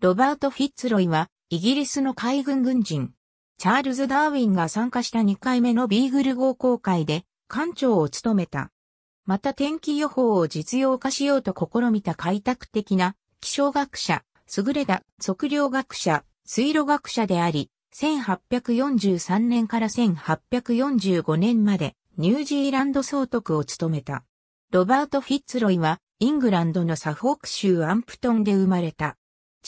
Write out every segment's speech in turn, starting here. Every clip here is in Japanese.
ロバート・フィッツロイは、イギリスの海軍軍人、チャールズ・ダーウィンが参加した2回目のビーグル号公海で、艦長を務めた。また天気予報を実用化しようと試みた開拓的な、気象学者、優れた測量学者、水路学者であり、1843年から1845年まで、ニュージーランド総督を務めた。ロバート・フィッツロイは、イングランドのサフォーク州アンプトンで生まれた。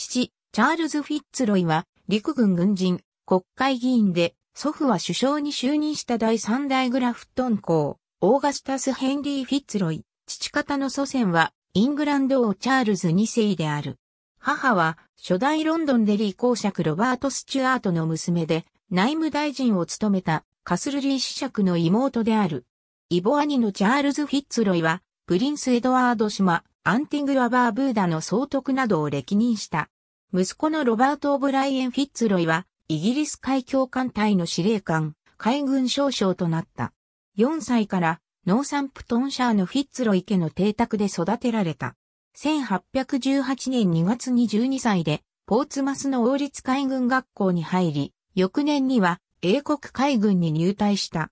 父、チャールズ・フィッツロイは、陸軍軍人、国会議員で、祖父は首相に就任した第三代グラフトン公、オーガスタス・ヘンリー・フィッツロイ。父方の祖先は、イングランド王チャールズ2世である。母は、初代ロンドンデリー公爵ロバート・スチュアートの娘で、内務大臣を務めた、カスルリー子爵の妹である。イボ兄のチャールズ・フィッツロイは、プリンス・エドワード島、アンティングラバー・ブーダの総督などを歴任した。息子のロバート・オブライエン・フィッツロイは、イギリス海峡艦隊の司令官、海軍少将となった。4歳から、ノーサンプトンシャーのフィッツロイ家の邸宅で育てられた。1818年2月に12歳で、ポーツマスの王立海軍学校に入り、翌年には英国海軍に入隊した。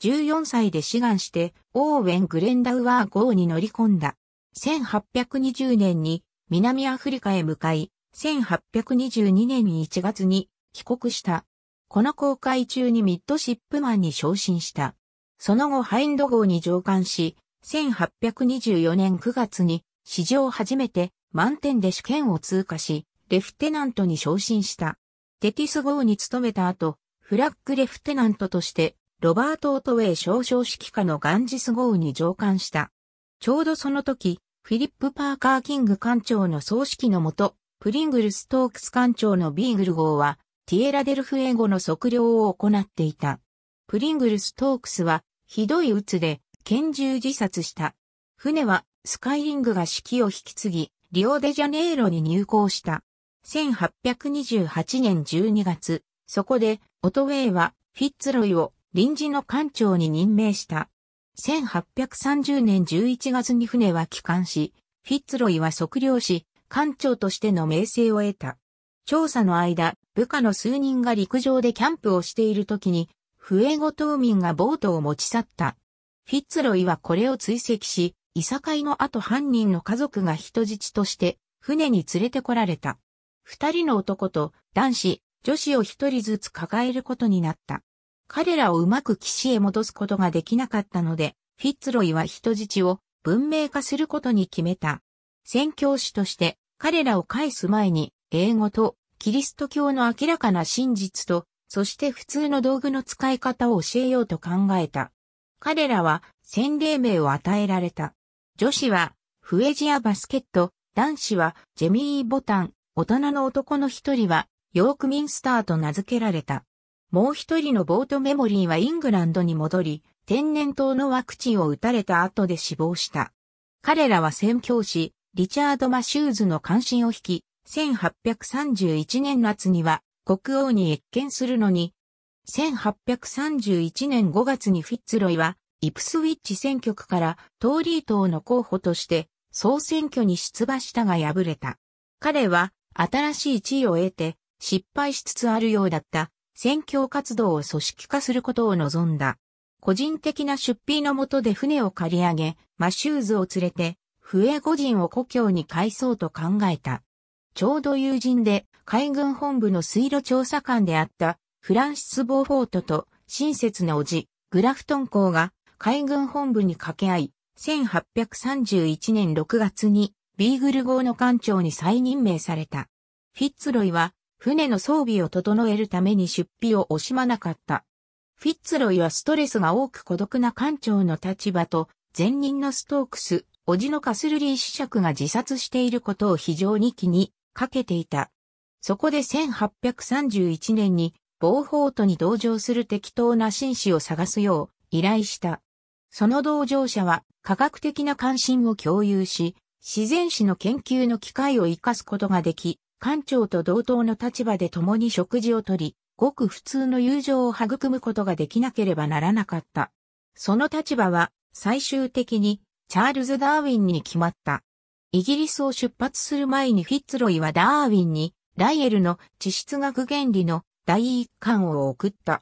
14歳で志願して、オーウェン・グレンダウワー号に乗り込んだ。1820年に南アフリカへ向かい、1822年1月に帰国した。この公開中にミッドシップマンに昇進した。その後ハインド号に乗艦し、1824年9月に史上初めて満点で試験を通過し、レフテナントに昇進した。テティス号に勤めた後、フラッグレフテナントとして、ロバート・オトウェイ少将指揮下のガンジス号に乗艦した。ちょうどその時、フィリップ・パーカー・キング艦長の葬式のもと、プリングルストークス艦長のビーグル号は、ティエラデルフエゴの測量を行っていた。プリングルストークスは、ひどい鬱で、拳銃自殺した。船は、スカイリングが指揮を引き継ぎ、リオデジャネイロに入港した。1828年12月、そこで、オトウェイは、フィッツロイを臨時の艦長に任命した。1830年11月に船は帰還し、フィッツロイは測量し、艦長としての名声を得た。調査の間、部下の数人が陸上でキャンプをしている時に、フエゴ島民がボートを持ち去った。フィッツロイはこれを追跡し、いさかいの後犯人の家族が人質として船に連れてこられた。二人の男と男子、女子を一人ずつ抱えることになった。彼らをうまく岸へ戻すことができなかったので、フィッツロイは人質を文明化することに決めた。宣教師として彼らを返す前に英語とキリスト教の明らかな真実と、そして普通の道具の使い方を教えようと考えた。彼らは洗礼名を与えられた。女子はフエジアバスケット、男子はジェミーボタン、大人の男の一人はヨークミンスターと名付けられた。もう一人のボートメモリーはイングランドに戻り、天然痘のワクチンを打たれた後で死亡した。彼らは宣教師、リチャード・マシューズの関心を引き、1831年夏には国王に謁見するのに、1831年5月にフィッツロイは、イプスウィッチ選挙区からトーリー党の候補として総選挙に出馬したが敗れた。彼は新しい地位を得て失敗しつつあるようだった選挙活動を組織化することを望んだ。個人的な出費のもとで船を借り上げ、マシューズを連れてフエゴ人を故郷に返そうと考えた。ちょうど友人で海軍本部の水路調査官であったフランシス・ボーフォートと親切なおじグラフトン公が海軍本部に掛け合い、1831年6月にビーグル号の艦長に再任命された。フィッツロイは船の装備を整えるために出費を惜しまなかった。フィッツロイはストレスが多く孤独な艦長の立場と前任のストークス、おじのカスルリー子爵が自殺していることを非常に気にかけていた。そこで1831年に、ボーフォートに同乗する適当な紳士を探すよう依頼した。その同乗者は科学的な関心を共有し、自然史の研究の機会を活かすことができ、官庁と同等の立場で共に食事をとり、ごく普通の友情を育むことができなければならなかった。その立場は最終的にチャールズ・ダーウィンに決まった。イギリスを出発する前にフィッツロイはダーウィンに、ライエルの地質学原理の第一巻を送った。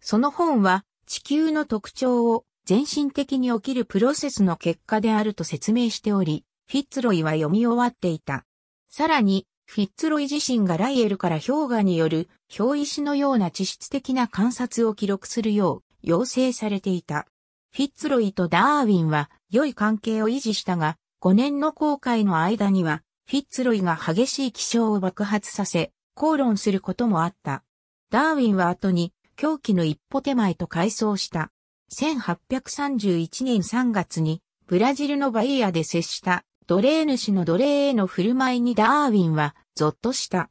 その本は地球の特徴を全身的に起きるプロセスの結果であると説明しており、フィッツロイは読み終わっていた。さらに、フィッツロイ自身がライエルから氷河による氷石のような地質的な観察を記録するよう要請されていた。フィッツロイとダーウィンは良い関係を維持したが、5年の航海の間には、フィッツロイが激しい気象を爆発させ、口論することもあった。ダーウィンは後に、狂気の一歩手前と改装した。1831年3月に、ブラジルのバイアで接した奴隷主の奴隷への振る舞いにダーウィンはゾッとした。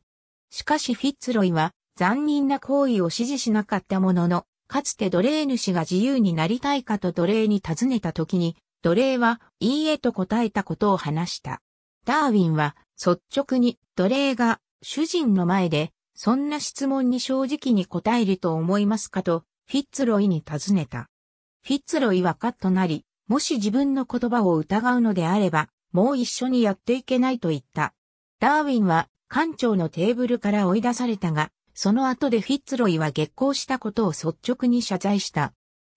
しかしフィッツロイは残忍な行為を支持しなかったものの、かつて奴隷主が自由になりたいかと奴隷に尋ねた時に、奴隷は、いいえと答えたことを話した。ダーウィンは、率直に、奴隷が、主人の前で、そんな質問に正直に答えると思いますかと、フィッツロイに尋ねた。フィッツロイはカッとなり、もし自分の言葉を疑うのであれば、もう一緒にやっていけないと言った。ダーウィンは、艦長のテーブルから追い出されたが、その後でフィッツロイは激行したことを率直に謝罪した。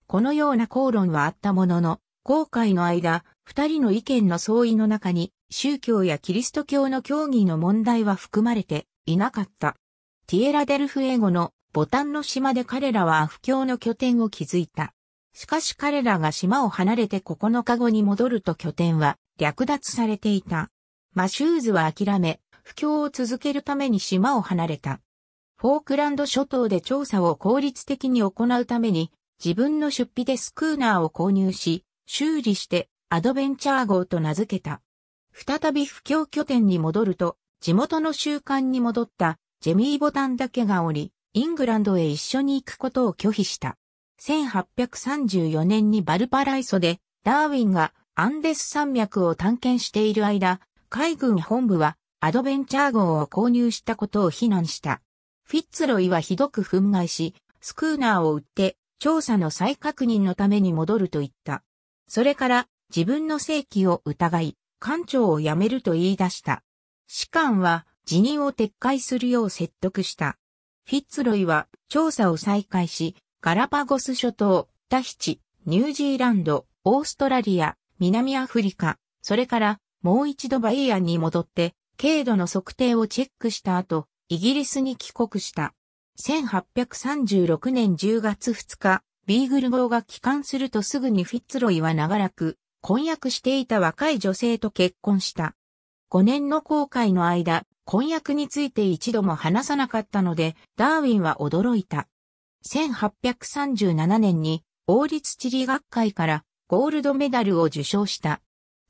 このような口論はあったものの、公会の間、二人の意見の相違の中に、宗教やキリスト教の教義の問題は含まれていなかった。ティエラデルフエゴのボタンの島で彼らは不況教の拠点を築いた。しかし彼らが島を離れて9日後に戻ると拠点は略奪されていた。マシューズは諦め、不教を続けるために島を離れた。フォークランド諸島で調査を効率的に行うために、自分の出費でスクーナーを購入し、修理してアドベンチャー号と名付けた。再び布教拠点に戻ると、地元の習慣に戻ったジェミー・ボタンだけがおり、イングランドへ一緒に行くことを拒否した。1834年にバルパライソで、ダーウィンがアンデス山脈を探検している間、海軍本部はアドベンチャー号を購入したことを非難した。フィッツロイはひどく憤慨し、スクーナーを売って調査の再確認のために戻ると言った。それから自分の正規を疑い、官庁を辞めると言い出した。士官は辞任を撤回するよう説得した。フィッツロイは調査を再開し、ガラパゴス諸島、タヒチ、ニュージーランド、オーストラリア、南アフリカ、それからもう一度バイアンに戻って、軽度の測定をチェックした後、イギリスに帰国した。1836年10月2日、ビーグル号が帰還するとすぐにフィッツロイは長らく婚約していた若い女性と結婚した。5年の航海の間、婚約について一度も話さなかったので、ダーウィンは驚いた。1837年に王立地理学会からゴールドメダルを受賞した。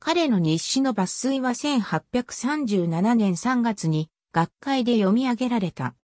彼の日誌の抜粋は1837年3月に学会で読み上げられた。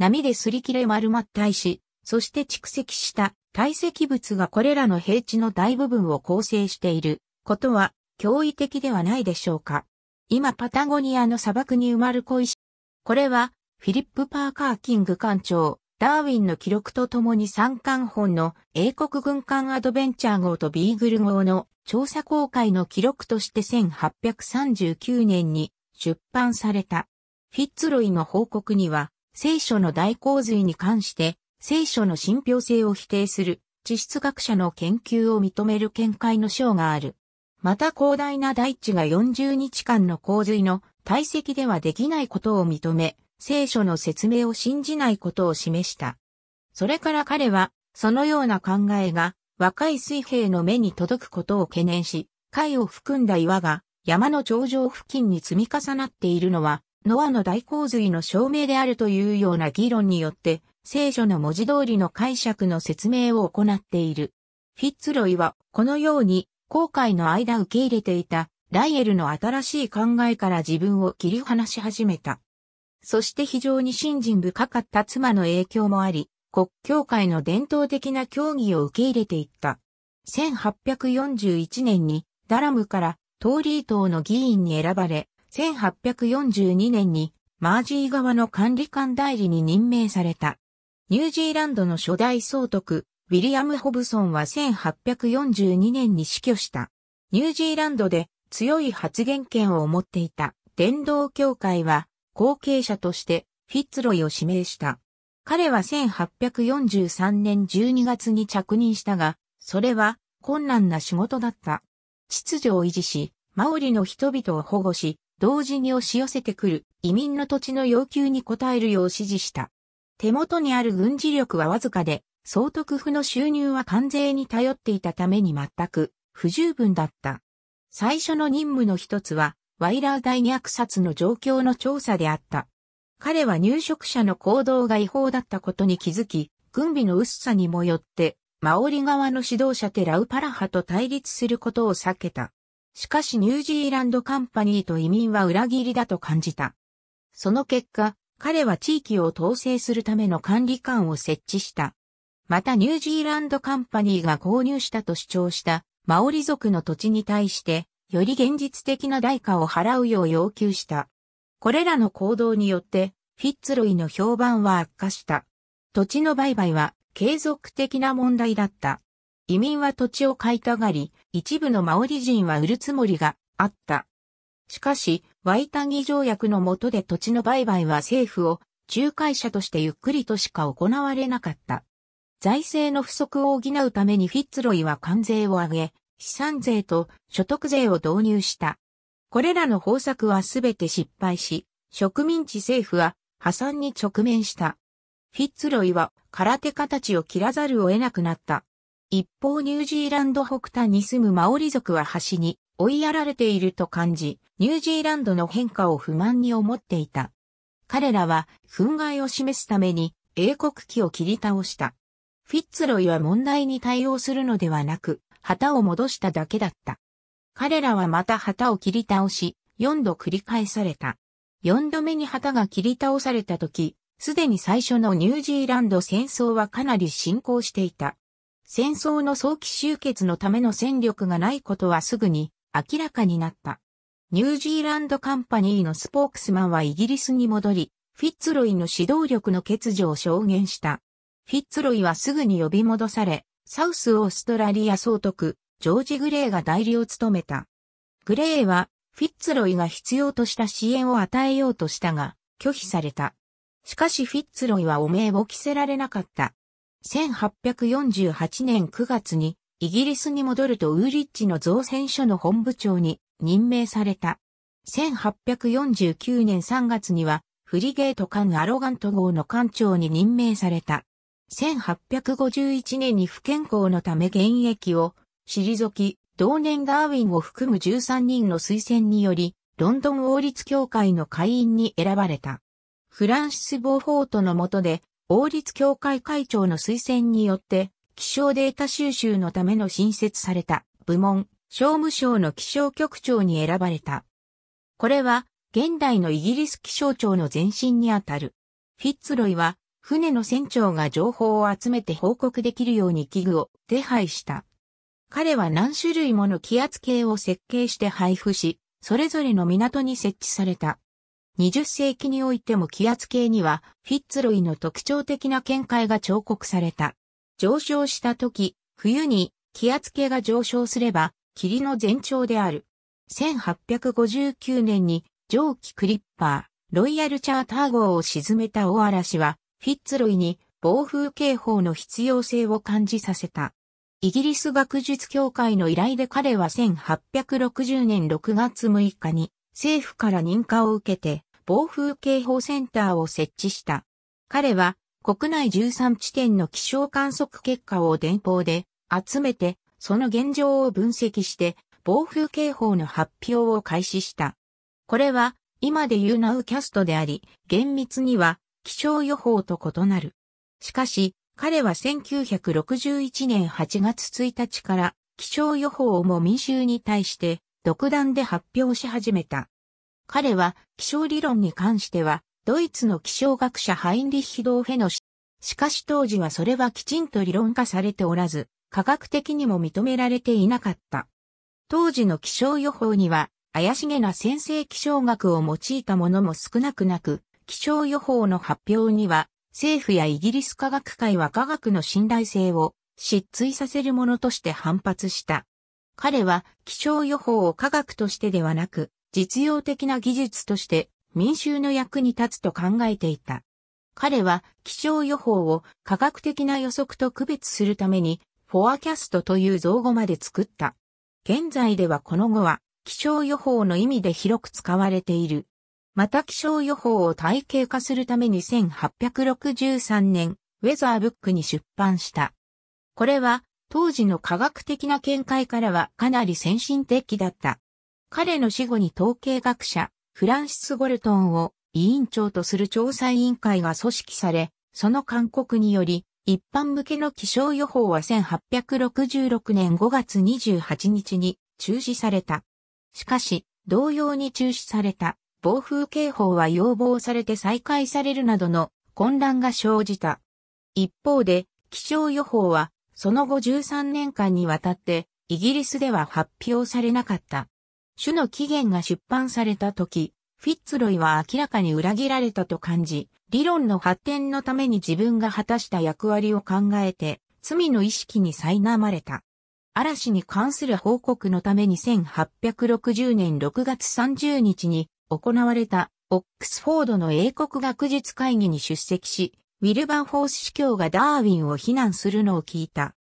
波ですり切れ丸まった石、そして蓄積した堆積物がこれらの平地の大部分を構成していることは驚異的ではないでしょうか。今パタゴニアの砂漠に埋まる小石。これはフィリップ・パーカー・キング艦長、ダーウィンの記録とともに三艦本の英国軍艦アドベンチャー号とビーグル号の調査公開の記録として1839年に出版された。フィッツロイの報告には聖書の大洪水に関して聖書の信憑性を否定する地質学者の研究を認める見解の章がある。また広大な大地が40日間の洪水の堆積ではできないことを認め、聖書の説明を信じないことを示した。それから彼は、そのような考えが若い水平の目に届くことを懸念し、貝を含んだ岩が山の頂上付近に積み重なっているのは、ノアの大洪水の証明であるというような議論によって聖書の文字通りの解釈の説明を行っている。フィッツロイは、このように、後悔の間受け入れていた、ライエルの新しい考えから自分を切り離し始めた。そして非常に信心深かった妻の影響もあり、国教会の伝統的な教義を受け入れていった。1841年にダラムからトーリー党の議員に選ばれ、1842年にマージー側の管理官代理に任命された。ニュージーランドの初代総督、ウィリアム・ホブソンは1842年に死去した。ニュージーランドで強い発言権を持っていた伝道協会は後継者としてフィッツロイを指名した。彼は1843年12月に着任したが、それは困難な仕事だった。秩序を維持し、マオリの人々を保護し、同時に押し寄せてくる移民の土地の要求に応えるよう指示した。手元にある軍事力はわずかで、総督府の収入は関税に頼っていたために全く不十分だった。最初の任務の一つは、ワイラー大虐殺の状況の調査であった。彼は入植者の行動が違法だったことに気づき、軍備の薄さにもよって、マオリ側の指導者テラウパラハと対立することを避けた。しかしニュージーランドカンパニーと移民は裏切りだと感じた。その結果、彼は地域を統制するための管理官を設置した。またニュージーランドカンパニーが購入したと主張したマオリ族の土地に対して、より現実的な代価を払うよう要求した。これらの行動によって、フィッツロイの評判は悪化した。土地の売買は継続的な問題だった。移民は土地を買いたがり、一部のマオリ人は売るつもりがあった。しかし、ワイタギ条約の下で土地の売買は政府を仲介者としてゆっくりとしか行われなかった。財政の不足を補うためにフィッツロイは関税を上げ、資産税と所得税を導入した。これらの方策はすべて失敗し、植民地政府は破産に直面した。フィッツロイは空手家たちを切らざるを得なくなった。一方ニュージーランド北端に住むマオリ族は橋に追いやられていると感じ、ニュージーランドの変化を不満に思っていた。彼らは、憤慨を示すために、英国旗を切り倒した。フィッツロイは問題に対応するのではなく、旗を戻しただけだった。彼らはまた旗を切り倒し、4度繰り返された。4度目に旗が切り倒された時、すでに最初のニュージーランド戦争はかなり進行していた。戦争の早期終結のための戦力がないことはすぐに明らかになった。ニュージーランドカンパニーのスポークスマンはイギリスに戻り、フィッツロイの指導力の欠如を証言した。フィッツロイはすぐに呼び戻され、サウスオーストラリア総督、ジョージ・グレーが代理を務めた。グレーは、フィッツロイが必要とした支援を与えようとしたが、拒否された。しかしフィッツロイは汚名を着せられなかった。1848年9月にイギリスに戻るとウーリッチの造船所の本部長に任命された。1849年3月には、フリゲート艦アロガント号の艦長に任命された。1851年に不健康のため現役を退き、同年ダーウィンを含む13人の推薦により、ロンドン王立協会の会員に選ばれた。フランシス・ボーフォートの下で、王立協会会長の推薦によって、気象データ収集のための新設された部門、商務省の気象局長に選ばれた。これは、現代のイギリス気象庁の前身にあたる。フィッツロイは、船の船長が情報を集めて報告できるように器具を手配した。彼は何種類もの気圧計を設計して配布し、それぞれの港に設置された。20世紀においても気圧計には、フィッツロイの特徴的な見解が彫刻された。上昇した時、冬に気圧計が上昇すれば、霧の前兆である。1859年に蒸気クリッパー、ロイヤルチャーター号を沈めた大嵐は、フィッツロイに暴風警報の必要性を感じさせた。イギリス学術協会の依頼で彼は1860年6月6日に政府から認可を受けて暴風警報センターを設置した。彼は国内13地点の気象観測結果を電報で集めて、その現状を分析して、暴風警報の発表を開始した。これは、今で言うナウキャストであり、厳密には気象予報と異なる。しかし、彼は1961年8月1日から気象予報も民衆に対して独断で発表し始めた。彼は気象理論に関してはドイツの気象学者ハインリッヒ・ドーフェノ氏。しかし当時はそれはきちんと理論化されておらず、科学的にも認められていなかった。当時の気象予報には、怪しげな先生気象学を用いたものも少なくなく、気象予報の発表には、政府やイギリス科学界は科学の信頼性を失墜させるものとして反発した。彼は気象予報を科学としてではなく、実用的な技術として民衆の役に立つと考えていた。彼は気象予報を科学的な予測と区別するために、フォアキャストという造語まで作った。現在ではこの語は気象予報の意味で広く使われている。また気象予報を体系化するために1863年、ウェザーブックに出版した。これは当時の科学的な見解からはかなり先進的だった。彼の死後に統計学者、フランシス・ゴルトンを委員長とする調査委員会が組織され、その勧告により、一般向けの気象予報は1866年5月28日に中止された。しかし、同様に中止された暴風警報は要望されて再開されるなどの混乱が生じた。一方で、気象予報は、その後13年間にわたって、イギリスでは発表されなかった。主の起源が出版された時、フィッツロイは明らかに裏切られたと感じ、理論の発展のために自分が果たした役割を考えて、罪の意識に苛まれた。嵐に関する報告のために1860年6月30日に行われたオックスフォードの英国学術会議に出席し、ウィルバンフォース司教がダーウィンを非難するのを聞いた。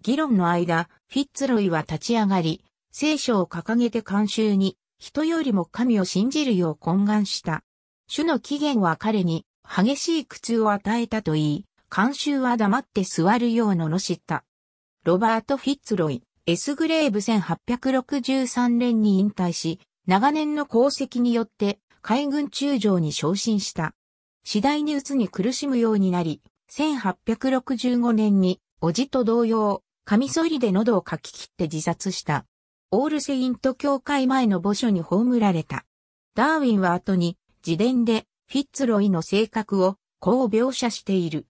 議論の間、フィッツロイは立ち上がり、聖書を掲げて監修に、人よりも神を信じるよう懇願した。主の起源は彼に激しい苦痛を与えたと言い、監修は黙って座るよう罵った。ロバート・フィッツロイ、エスグレーブ1863年に引退し、長年の功績によって海軍中将に昇進した。次第に鬱に苦しむようになり、1865年に、叔父と同様、カミソリで喉をかき切って自殺した。オールセイント教会前の墓所に葬られた。ダーウィンは後に自伝でフィッツロイの性格をこう描写している。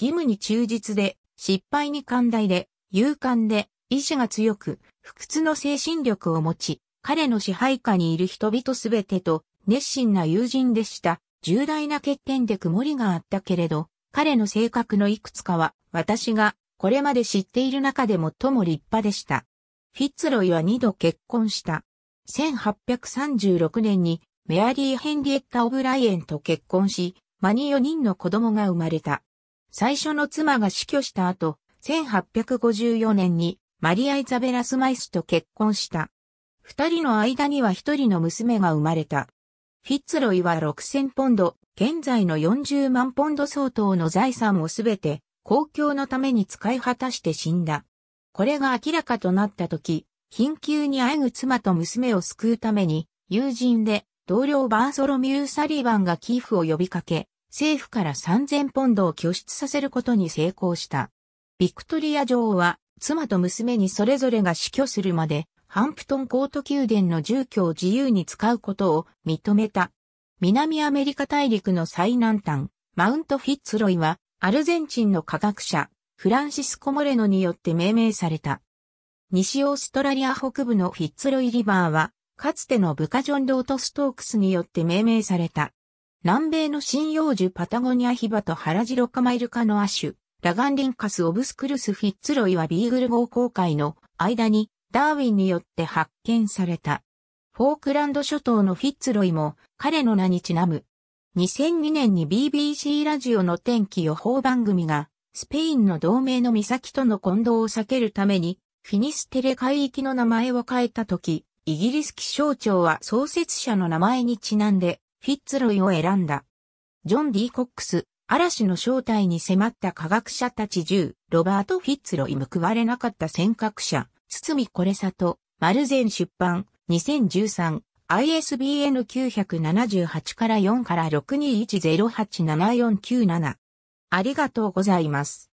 義務に忠実で、失敗に寛大で、勇敢で、意志が強く、不屈の精神力を持ち、彼の支配下にいる人々すべてと熱心な友人でした。重大な欠点で曇りがあったけれど、彼の性格のいくつかは、私がこれまで知っている中で最も立派でした。フィッツロイは二度結婚した。1836年にメアリー・ヘンリエッタ・オブライエンと結婚し、間に4人の子供が生まれた。最初の妻が死去した後、1854年にマリア・イザベラ・スマイスと結婚した。二人の間には一人の娘が生まれた。フィッツロイは6000ポンド、現在の40万ポンド相当の財産をすべて公共のために使い果たして死んだ。これが明らかとなった時、緊急にあえぐ妻と娘を救うために、友人で同僚バーソロミュー・サリバンが寄付を呼びかけ、政府から3000ポンドを拠出させることに成功した。ビクトリア女王は、妻と娘にそれぞれが死去するまで、ハンプトンコート宮殿の住居を自由に使うことを認めた。南アメリカ大陸の最南端、マウント・フィッツロイは、アルゼンチンの科学者、フランシスコ・モレノによって命名された。西オーストラリア北部のフィッツロイリバーは、かつてのブカジョン・ロート・ストークスによって命名された。南米の新葉樹パタゴニアヒバとハラジロカマイルカの亜種、ラガンリンカス・オブスクルス・フィッツロイはビーグル号航海の間にダーウィンによって発見された。フォークランド諸島のフィッツロイも彼の名にちなむ。2002年に BBC ラジオの天気予報番組がスペインの同盟の岬との混同を避けるために、フィニステレ海域の名前を変えたとき、イギリス気象庁は創設者の名前にちなんで、フィッツロイを選んだ。ジョン・ディ・コックス、嵐の正体に迫った科学者たち10、ロバート・フィッツロイ報われなかった尖閣者、堤これさと、マルゼン出版、2013、ISBN 978から4から621087497。ありがとうございます。